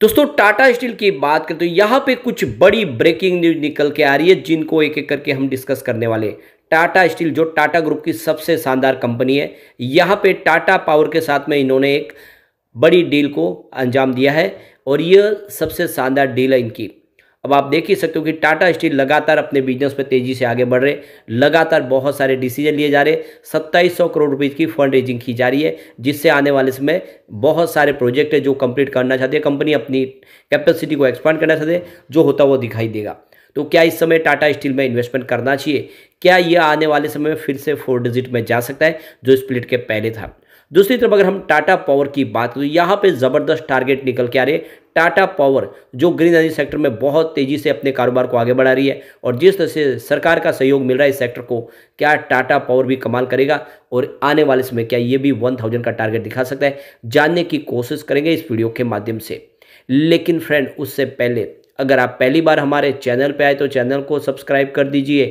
दोस्तों टाटा स्टील की बात करें तो यहां पे कुछ बड़ी ब्रेकिंग न्यूज निकल के आ रही है जिनको एक एक करके हम डिस्कस करने वाले टाटा स्टील जो टाटा ग्रुप की सबसे शानदार कंपनी है यहां पे टाटा पावर के साथ में इन्होंने एक बड़ी डील को अंजाम दिया है और यह सबसे शानदार डील है इनकी अब आप देख ही सकते हो कि टाटा स्टील लगातार अपने बिजनेस में तेजी से आगे बढ़ रहे लगातार बहुत सारे डिसीजन लिए जा रहे सत्ताईस करोड़ रुपये की फंड रेजिंग की जा रही है जिससे आने वाले समय बहुत सारे प्रोजेक्ट है जो कंप्लीट करना चाहते हैं कंपनी अपनी कैपेसिटी को एक्सपांड करना चाहते हैं जो होता वो दिखाई देगा तो क्या इस समय टाटा स्टील में इन्वेस्टमेंट करना चाहिए क्या यह आने वाले समय में फिर से फोर डिजिट में जा सकता है जो स्प्लिट के पहले था दूसरी तरफ अगर हम टाटा पावर की बात करें तो यहाँ पे ज़बरदस्त टारगेट निकल के आ रहे टाटा पावर जो ग्रीन एनर्जी सेक्टर में बहुत तेज़ी से अपने कारोबार को आगे बढ़ा रही है और जिस तरह से सरकार का सहयोग मिल रहा है इस सेक्टर को क्या टाटा पावर भी कमाल करेगा और आने वाले समय क्या ये भी वन थाउजेंड का टारगेट दिखा सकता है जानने की कोशिश करेंगे इस वीडियो के माध्यम से लेकिन फ्रेंड उससे पहले अगर आप पहली बार हमारे चैनल पर आए तो चैनल को सब्सक्राइब कर दीजिए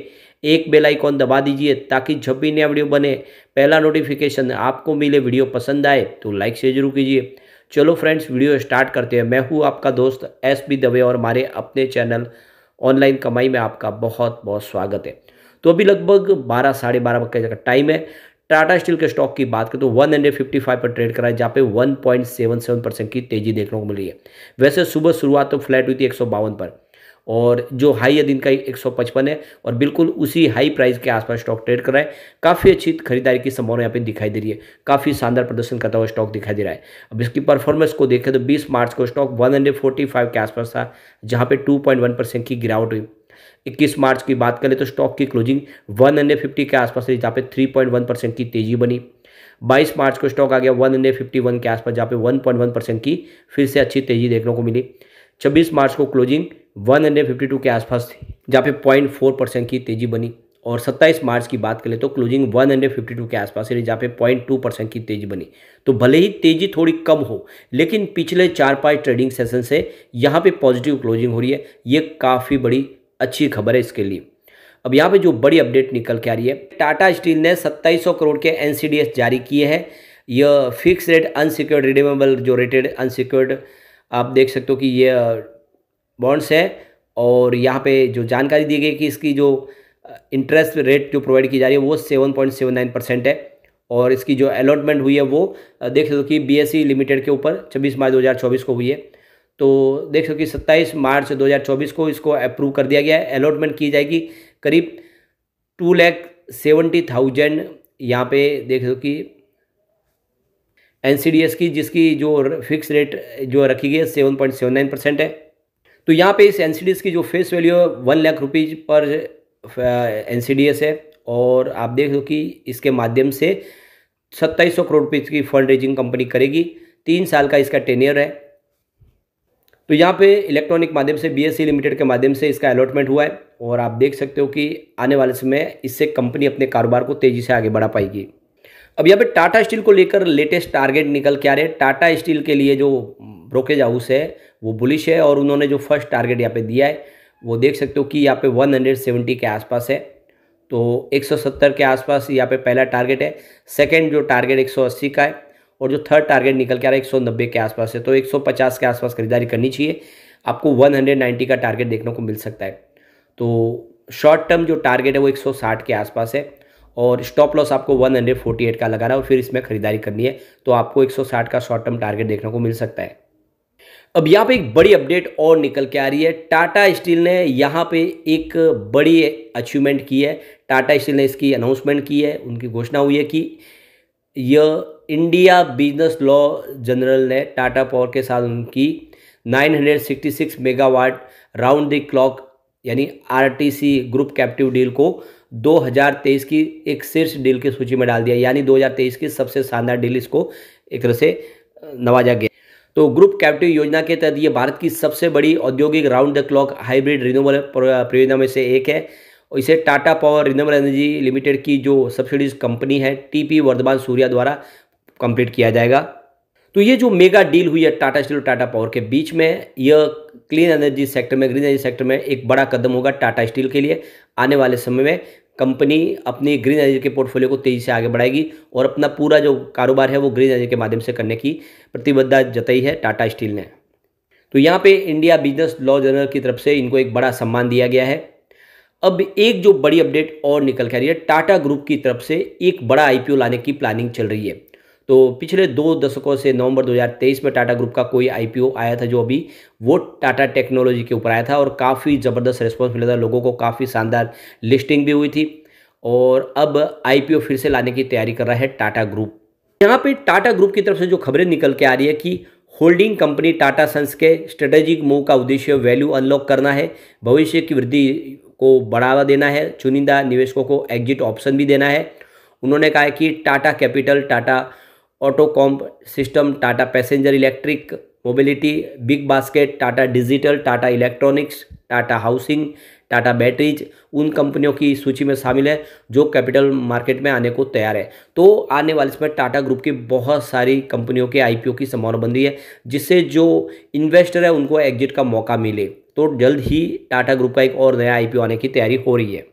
एक बेल आइकॉन दबा दीजिए ताकि जब भी नया वीडियो बने पहला नोटिफिकेशन आपको मिले वीडियो पसंद आए तो लाइक से जरूर कीजिए चलो फ्रेंड्स वीडियो स्टार्ट करते हैं मैं हूँ आपका दोस्त एस बी दवे और हमारे अपने चैनल ऑनलाइन कमाई में आपका बहुत बहुत स्वागत है तो अभी लगभग बारह साढ़े बारह बजे का टाइम है टाटा स्टील के स्टॉक की बात करें तो 155 पर ट्रेड करा है जहाँ पे 1.77 परसेंट की तेजी देखने को मिली है वैसे सुबह शुरुआत तो फ्लैट हुई थी एक पर और जो हाई है दिन का एक सौ पचपन है और बिल्कुल उसी हाई प्राइस के आसपास स्टॉक ट्रेड कर रहा है काफ़ी अच्छी खरीदारी की संभावना यहाँ पे दिखाई दे रही है काफ़ी शानदार प्रदर्शन करता हुआ स्टॉक दिखाई दे रहा है अब इसकी परफॉर्मेंस को देखें तो 20 मार्च को स्टॉक 145 के आसपास था जहाँ पे 2.1 परसेंट की गिरावट हुई 21 मार्च की बात करें तो स्टॉक की क्लोजिंग फिफ्टी के आसपास रही जहाँ पे 3.1 परसेंट की तेजी बनी 22 मार्च को स्टॉक आ गया वन के आसपास जहाँ पे 1.1 परसेंट की फिर से अच्छी तेजी देखने को मिली छब्बीस मार्च को क्लोजिंग टू के आसपास थी जहाँ पे फोर परसेंट की तेजी बनी और 27 मार्च की बात करें तो क्लोजिंग 152 के आसपास है जहाँ पे 0.2 परसेंट की तेजी बनी तो भले ही तेजी थोड़ी कम हो लेकिन पिछले चार पाँच ट्रेडिंग सेशन से यहाँ पे पॉजिटिव क्लोजिंग हो रही है ये काफ़ी बड़ी अच्छी खबर है इसके लिए अब यहाँ पे जो बड़ी अपडेट निकल के आ रही है टाटा स्टील ने सत्ताईस करोड़ के एन जारी किए हैं यह फिक्स रेट अनसिक्योर्ड रिडीमेबल जो रेटेड अनसिक्योर्ड आप देख सकते हो कि ये बॉन्ड्स है और यहाँ पे जो जानकारी दी गई कि इसकी जो इंटरेस्ट रेट जो प्रोवाइड की जा रही है वो seven point seven nine percent है और इसकी जो अलॉटमेंट हुई है वो देख सकते हो कि बीएसई लिमिटेड e के ऊपर छब्बीस मार्च दो को हुई है तो देख सकते हो कि सत्ताईस मार्च दो को इसको अप्रूव कर दिया गया है अलॉटमेंट की जाएगी करीब टू लैख सेवेंटी थाउजेंड यहाँ पे देख सकते हो कि एन की जिसकी जो फिक्स रेट जो रखी गई है seven point seven nine percent है तो यहाँ पे इस एन की जो फेस वैल्यू है वन लाख रुपीज़ पर एन है और आप देख लो कि इसके माध्यम से सत्ताईस सौ करोड़ रुपीज़ की फंड रेजिंग कंपनी करेगी तीन साल का इसका टेनियर है तो यहाँ पे इलेक्ट्रॉनिक माध्यम से बी लिमिटेड e के माध्यम से इसका अलॉटमेंट हुआ है और आप देख सकते हो कि आने वाले समय इससे कंपनी अपने कारोबार को तेज़ी से आगे बढ़ा पाएगी अब यहाँ पे टाटा स्टील को लेकर लेटेस्ट टारगेट निकल के आ रहे हैं टाटा स्टील के लिए जो ब्रोकेज हाउस है वो बुलिश है और उन्होंने जो फर्स्ट टारगेट यहाँ पे दिया है वो देख सकते हो कि यहाँ पे 170 के आसपास है तो 170 के आसपास यहाँ पे पहला टारगेट है सेकंड जो टारगेट 180 का है और जो थर्ड टारगेट निकल के आ रहा है एक के आसपास है तो एक के आसपास खरीदारी करनी चाहिए आपको वन का टारगेट देखने को मिल सकता है तो शॉर्ट टर्म जो टारगेट है वो एक के आसपास है और स्टॉप लॉस आपको 148 का लगाना है और फिर इसमें खरीदारी करनी है तो आपको 160 का शॉर्ट टर्म टारगेट देखने को मिल सकता है अब यहाँ पे एक बड़ी अपडेट और निकल के आ रही है टाटा स्टील ने यहाँ पे एक बड़ी अचीवमेंट की है टाटा स्टील ने इसकी अनाउंसमेंट की है उनकी घोषणा हुई है कि यह इंडिया बिजनेस लॉ जनरल ने टाटा पावर के साथ उनकी 966 मेगावाट राउंड द क्लॉक यानी आरटीसी ग्रुप कैप्टिव डील को 2023 की एक शीर्ष डील की सूची में डाल दिया यानी 2023 की सबसे शानदार डील इसको एक तरह से नवाजा गया तो ग्रुप कैप्टिव योजना के तहत ये भारत की सबसे बड़ी औद्योगिक round the clock hybrid renewable परियोजना में से एक है और इसे Tata power renewable energy limited की जो सब्सिडीज कंपनी है टीपी वर्धमान सूर्या द्वारा कंप्लीट किया जाएगा तो ये जो मेगा डील हुई है टाटा स्टील और टाटा पावर के बीच में यह क्लीन एनर्जी सेक्टर में ग्रीन एनर्जी सेक्टर में एक बड़ा कदम होगा टाटा स्टील के लिए आने वाले समय में कंपनी अपनी ग्रीन एनर्जी के पोर्टफोलियो को तेज़ी से आगे बढ़ाएगी और अपना पूरा जो कारोबार है वो ग्रीन एनर्जी के माध्यम से करने की प्रतिबद्धता जताई है टाटा स्टील ने तो यहाँ पे इंडिया बिजनेस लॉ जनरल की तरफ से इनको एक बड़ा सम्मान दिया गया है अब एक जो बड़ी अपडेट और निकल कर रही है टाटा ग्रुप की तरफ से एक बड़ा आईपीओ लाने की प्लानिंग चल रही है तो पिछले दो दशकों से नवंबर 2023 में टाटा ग्रुप का कोई आईपीओ आया था जो अभी वो टाटा टेक्नोलॉजी के ऊपर आया था और काफ़ी ज़बरदस्त रिस्पॉन्स मिला था लोगों को काफ़ी शानदार लिस्टिंग भी हुई थी और अब आईपीओ फिर से लाने की तैयारी कर रहा है टाटा ग्रुप यहाँ पर टाटा ग्रुप की तरफ से जो खबरें निकल के आ रही है कि होल्डिंग कंपनी टाटा सन्स के स्ट्रेटेजिक मूव का उद्देश्य वैल्यू अनलॉक करना है भविष्य की वृद्धि को बढ़ावा देना है चुनिंदा निवेशकों को एग्जिट ऑप्शन भी देना है उन्होंने कहा है कि Tata capital Tata auto comp system Tata passenger electric mobility big basket Tata digital Tata electronics Tata housing Tata batteries उन कंपनियों की सूची में शामिल है जो कैपिटल मार्केट में आने को तैयार है तो आने वाले समय टाटा ग्रुप की बहुत सारी कंपनियों के आईपीओ की संभावना बन रही है जिससे जो इन्वेस्टर है उनको एग्जिट का मौका मिले तो जल्द ही टाटा ग्रुप का एक और नया आईपीओ आने की तैयारी हो रही है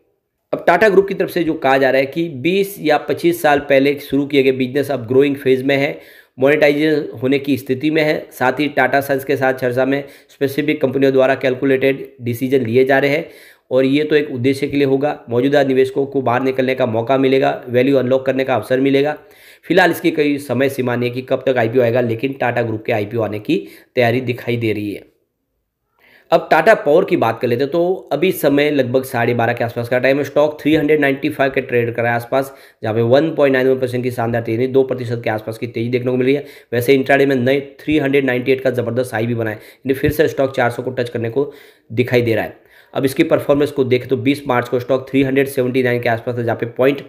अब टाटा ग्रुप की तरफ से जो कहा जा रहा है कि 20 या 25 साल पहले शुरू किए गए बिजनेस अब ग्रोइंग फेज़ में है मोनेटाइजेशन होने की स्थिति में है साथ ही टाटा सन्स के साथ चर्चा में स्पेसिफिक कंपनियों द्वारा कैलकुलेटेड डिसीजन लिए जा रहे हैं और ये तो एक उद्देश्य के लिए होगा मौजूदा निवेशकों को बाहर निकलने का मौका मिलेगा वैल्यू अनलॉक करने का अवसर मिलेगा फिलहाल इसकी कोई समय सीमा नहीं है कि कब तक आईपीओ आएगा लेकिन टाटा ग्रुप के आईपीओ आने की तैयारी दिखाई दे रही है अब टाटा पावर की बात कर लेते हैं तो अभी समय लगभग साढ़े बारह के आसपास का टाइम है स्टॉक 395 के ट्रेड कर रहा है आसपास जहाँ पे 1.91 परसेंट की शानदार तेजी दो प्रतिशत के आसपास की तेजी देखने को मिल रही है वैसे इंट्राडे में नए 398 का जबरदस्त हाई भी बना है फिर से स्टॉक 400 को टच करने को दिखाई दे रहा है अब इसकी परफॉर्मेंस को देखें तो 20 मार्च को स्टॉक 379 के आसपास था जहाँ पे पॉइंट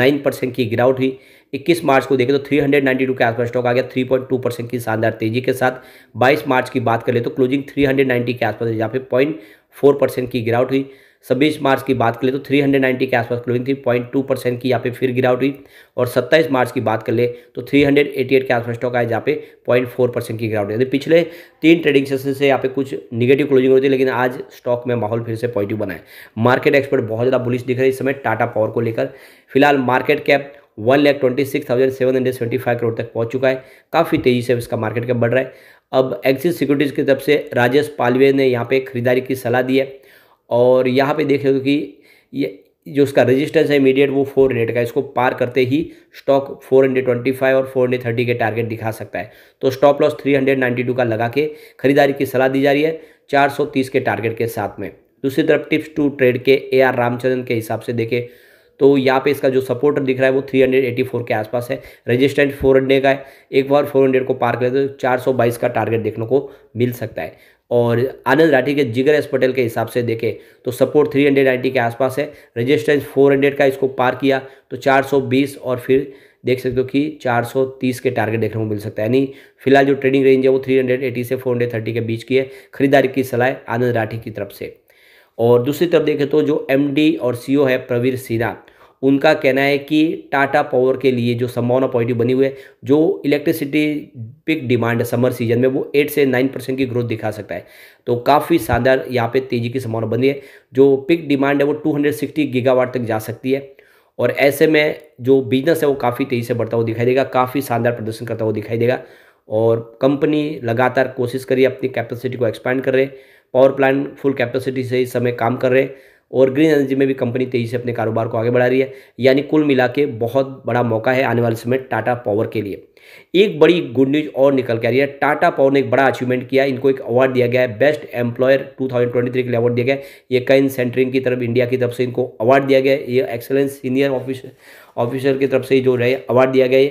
नाइन परसेंट की गिरावट हुई 21 मार्च को देखें तो 392 के आसपास स्टॉक आ गया 3.2 परसेंट की शानदार तेजी के साथ 22 मार्च की बात करें तो क्लोजिंग 390 के आसपास जहाँ पे पॉइंट फोर परसेंट की गिरावट हुई छब्बीस मार्च की बात करें तो 390 के आसपास क्लोजिंग थी पॉइंट टू परसेंट की यहाँ पे फिर गिरावट हुई और 27 मार्च की बात कर ले तो 388 के आसपास स्टॉक आए जहाँ पे पॉइंट फोर परसेंट की गिरावट हुई पिछले तीन ट्रेडिंग सेशन से यहाँ पे कुछ निगेटिव क्लोजिंग होती है लेकिन आज स्टॉक में माहौल फिर से पॉजिटिव बना है मार्केट एक्सपर्ट बहुत ज़्यादा बुलिश दिख रही है इस समय टाटा पावर को लेकर फिलहाल market cap one lakh twenty six thousand seven hundred seventy five crore तक पहुंच चुका है काफ़ी तेज़ी से इसका मार्केट कैप बढ़ रहा है अब एक्सिस सिक्योरिटीज़ की तरफ से राजेश पालवे ने यहाँ पे खरीदारी की सलाह दी है और यहाँ पे देखें कि ये जो उसका रेजिस्टेंस है इमीडिएट वो 400 का इसको पार करते ही स्टॉक 425 और 430 के टारगेट दिखा सकता है तो स्टॉप लॉस 392 का लगा के खरीदारी की सलाह दी जा रही है 430 के टारगेट के साथ में दूसरी तरफ टिप्स टू ट्रेड के ए आर रामचंद्रन के हिसाब से देखें तो यहाँ पे इसका जो सपोर्ट दिख रहा है वो 384 के आसपास है रेजिस्टेंट 400 का है एक बार 400 को पार करें तो 422 का टारगेट देखने को मिल सकता है और आनंद राठी के जिगर एस पटेल के हिसाब से देखें तो सपोर्ट 390 के आसपास है रजिस्टेंस 400 का इसको पार किया तो 420 और फिर देख सकते हो कि 430 के टारगेट देखने को मिल सकता है यानी फिलहाल जो ट्रेडिंग रेंज है वो 380 से 430 के बीच की है खरीदारी की सलाह आनंद राठी की तरफ से और दूसरी तरफ देखें तो जो एम और सी है प्रवीर सिन्हा उनका कहना है कि टाटा पावर के लिए जो संभावना पॉजिटिव बनी हुई है जो इलेक्ट्रिसिटी पिक डिमांड है समर सीजन में वो एट से नाइन परसेंट की ग्रोथ दिखा सकता है तो काफ़ी शानदार यहाँ पे तेज़ी की संभावना बनी है जो पिक डिमांड है वो 260 गीगावाट तक जा सकती है और ऐसे में जो बिजनेस है वो काफ़ी तेज़ी से बढ़ता हुआ दिखाई देगा काफ़ी शानदार प्रदर्शन करता हुआ दिखाई देगा और कंपनी लगातार कोशिश करिए अपनी कैपेसिटी को एक्सपैंड कर रहे पावर प्लांट फुल कैपेसिटी से इस समय काम कर रहे हैं और ग्रीन एनर्जी में भी कंपनी तेज़ी से अपने कारोबार को आगे बढ़ा रही है यानी कुल मिला के बहुत बड़ा मौका है आने वाले समय टाटा पावर के लिए एक बड़ी गुड न्यूज और निकल के आ रही है टाटा पावर ने एक बड़ा अचीवमेंट किया इनको एक अवार्ड दिया गया है बेस्ट एम्प्लॉयर 2023 के लिए अवार्ड दिया गया ये कैन सेंटरिंग की तरफ इंडिया की तरफ से इनको अवार्ड दिया गया ये एक्सेलेंस सीनियर ऑफिसर ऑफिसर की तरफ से जो रहे अवार्ड दिया गया है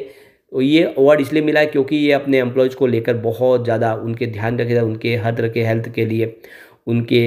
तो ये अवार्ड इसलिए मिला है क्योंकि ये अपने एम्प्लॉयज़ को लेकर बहुत ज़्यादा उनके ध्यान रखे उनके हर तरह के हेल्थ के लिए उनके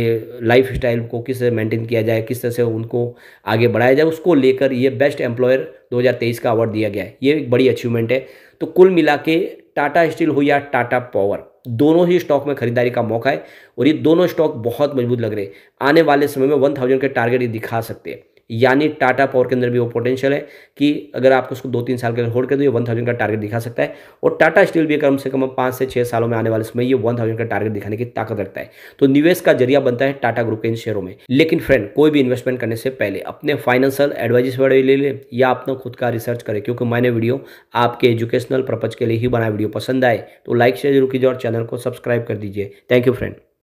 लाइफ स्टाइल को किस तरह मेंटेन किया जाए किस तरह से उनको आगे बढ़ाया जाए उसको लेकर ये बेस्ट एम्प्लॉयर 2023 का अवार्ड दिया गया है ये एक बड़ी अचीवमेंट है तो कुल मिला के टाटा स्टील हो या टाटा पावर दोनों ही स्टॉक में खरीदारी का मौका है और ये दोनों स्टॉक बहुत मजबूत लग रहे हैं आने वाले समय में वन थाउजेंड के टारगेट ये दिखा सकते हैं यानी टाटा पावर के अंदर भी वो पोटेंशियल है कि अगर आप उसको दो तीन साल के अंदर होल्ड कर दो ये वन थाउजेंड का टारगेट दिखा सकता है और टाटा स्टील भी कम से कम पाँच से छः सालों में आने वाले समय ये वन थाउजेंड का टारगेट दिखाने की ताकत रखता है तो निवेश का जरिया बनता है टाटा ग्रुप के इन शेयरों में लेकिन फ्रेंड कोई भी इन्वेस्टमेंट करने से पहले अपने फाइनेंशियल एडवाइजर्स वाले ले लें या अपना खुद का रिसर्च करें क्योंकि मैंने वीडियो आपके एजुकेशनल पर्पज के लिए ही बनाया वीडियो पसंद आए तो लाइक शेयर जरूर कीजिए और चैनल को सब्सक्राइब कर दीजिए थैंक यू फ्रेंड